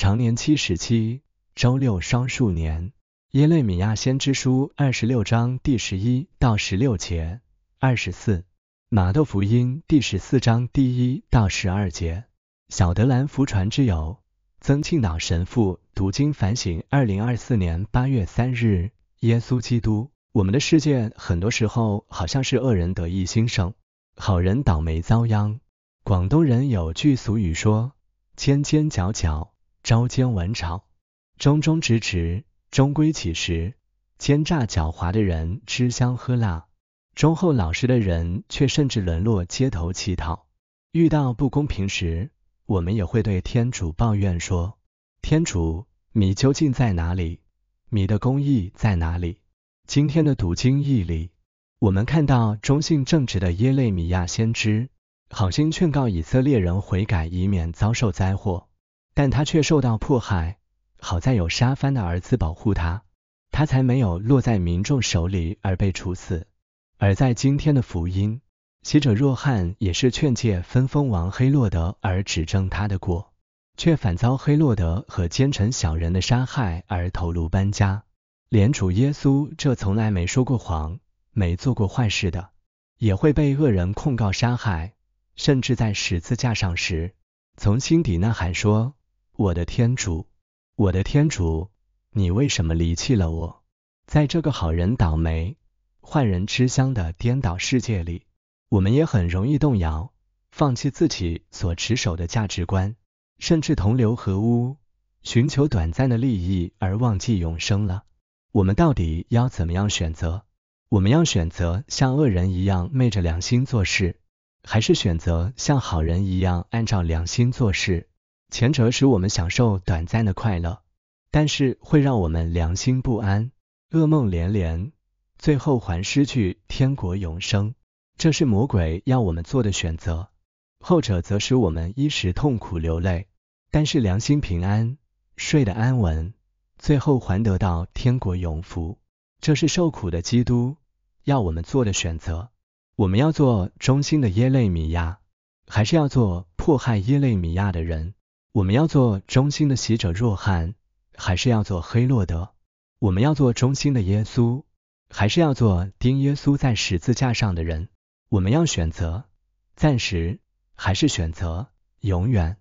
常年七十七，周六双数年，耶利米亚先知书二十六章第十一到十六节，二十四马窦福音第十四章第一到十二节，小德兰福传之友，曾庆党神父读经反省，二零二四年八月三日，耶稣基督，我们的世界很多时候好像是恶人得意心盛，好人倒霉遭殃。广东人有句俗语说，尖尖角角。朝间闻潮，忠忠直直，终归起时。奸诈狡猾的人吃香喝辣，忠厚老实的人却甚至沦落街头乞讨。遇到不公平时，我们也会对天主抱怨说：“天主，米究竟在哪里？米的公义在哪里？”今天的读经义理，我们看到忠信正直的耶肋米亚先知，好心劝告以色列人悔改，以免遭受灾祸。但他却受到迫害，好在有沙帆的儿子保护他，他才没有落在民众手里而被处死。而在今天的福音，写者若翰也是劝诫分封王黑洛德而指正他的过，却反遭黑洛德和奸臣小人的杀害而投颅搬家。连主耶稣这从来没说过谎、没做过坏事的，也会被恶人控告杀害，甚至在十字架上时，从心底呐喊说。我的天主，我的天主，你为什么离弃了我？在这个好人倒霉、坏人吃香的颠倒世界里，我们也很容易动摇，放弃自己所持守的价值观，甚至同流合污，寻求短暂的利益而忘记永生了。我们到底要怎么样选择？我们要选择像恶人一样昧着良心做事，还是选择像好人一样按照良心做事？前者使我们享受短暂的快乐，但是会让我们良心不安，噩梦连连，最后还失去天国永生，这是魔鬼要我们做的选择；后者则使我们一时痛苦流泪，但是良心平安，睡得安稳，最后还得到天国永福，这是受苦的基督要我们做的选择。我们要做忠心的耶肋米亚，还是要做迫害耶肋米亚的人？我们要做忠心的喜者若翰，还是要做黑洛德？我们要做忠心的耶稣，还是要做钉耶稣在十字架上的人？我们要选择暂时，还是选择永远？